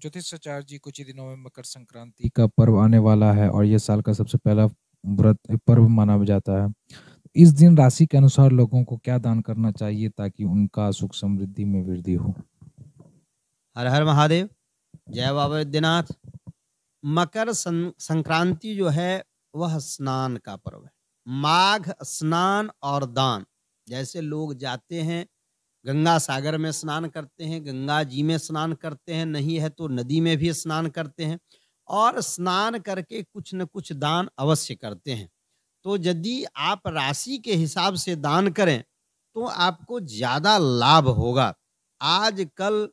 ज्योतिष आचार्य जी कुछ ही दिनों में मकर संक्रांति का पर्व आने वाला है और ये साल का सबसे पहला व्रत पर्व माना जाता है इस दिन राशि के अनुसार लोगों को क्या दान करना चाहिए ताकि उनका सुख समृद्धि में वृद्धि हो हर हर महादेव जय बाबा विद्यनाथ मकर सं, संक्रांति जो है वह स्नान का पर्व है माघ स्नान और दान जैसे लोग जाते हैं गंगा सागर में स्नान करते हैं गंगा जी में स्नान करते हैं नहीं है तो नदी में भी स्नान करते हैं और स्नान करके कुछ न कुछ दान अवश्य करते हैं तो यदि आप राशि के हिसाब से दान करें तो आपको ज़्यादा लाभ होगा आज कल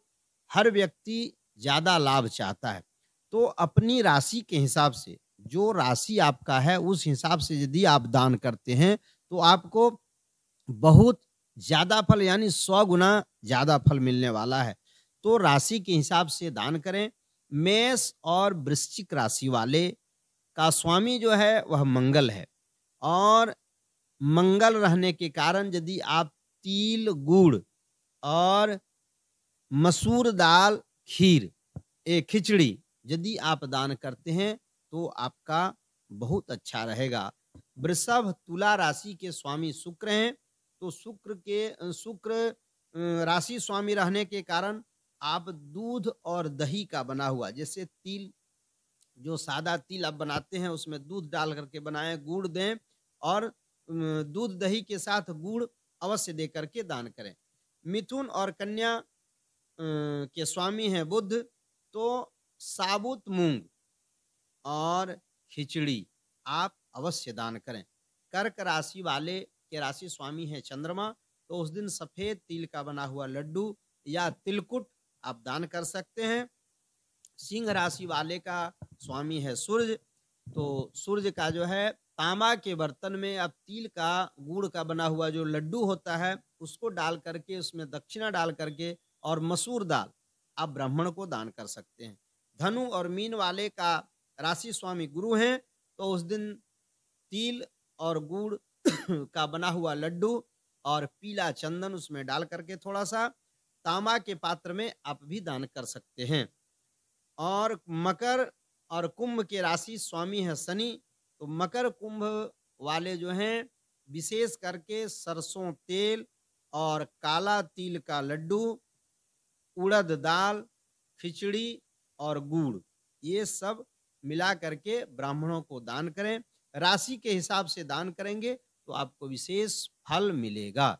हर व्यक्ति ज़्यादा लाभ चाहता है तो अपनी राशि के हिसाब से जो राशि आपका है उस हिसाब से यदि आप दान करते हैं तो आपको बहुत ज्यादा फल यानी सौ गुना ज्यादा फल मिलने वाला है तो राशि के हिसाब से दान करें मेष और वृश्चिक राशि वाले का स्वामी जो है वह मंगल है और मंगल रहने के कारण यदि आप तिल गुड़ और मसूर दाल खीर ए खिचड़ी यदि आप दान करते हैं तो आपका बहुत अच्छा रहेगा वृषभ तुला राशि के स्वामी शुक्र हैं तो शुक्र के शुक्र राशि स्वामी रहने के कारण आप दूध और दही का बना हुआ जैसे तिल जो सादा तिल आप बनाते हैं उसमें दूध डाल करके बनाएं गुड़ दें और दूध दही के साथ गुड़ अवश्य दे करके दान करें मिथुन और कन्या के स्वामी हैं बुद्ध तो साबुत मूंग और खिचड़ी आप अवश्य दान करें कर्क राशि वाले के राशि स्वामी हैं चंद्रमा तो उस दिन सफ़ेद तिल का बना हुआ लड्डू या तिलकुट आप दान कर सकते हैं सिंह राशि वाले का स्वामी है सूर्य तो सूर्य का जो है तांबा के बर्तन में आप तिल का गुड़ का बना हुआ जो लड्डू होता है उसको डाल करके उसमें दक्षिणा डाल करके और मसूर दाल आप ब्राह्मण को दान कर सकते हैं धनु और मीन वाले का राशि स्वामी गुरु हैं तो उस दिन तिल और गुड़ का बना हुआ लड्डू और पीला चंदन उसमें डाल करके थोड़ा सा तांबा के पात्र में आप भी दान कर सकते हैं और मकर और कुंभ के राशि स्वामी है शनि तो मकर कुंभ वाले जो हैं विशेष करके सरसों तेल और काला तिल का लड्डू उड़द दाल खिचड़ी और गुड़ ये सब मिला करके ब्राह्मणों को दान करें राशि के हिसाब से दान करेंगे तो आपको विशेष फल मिलेगा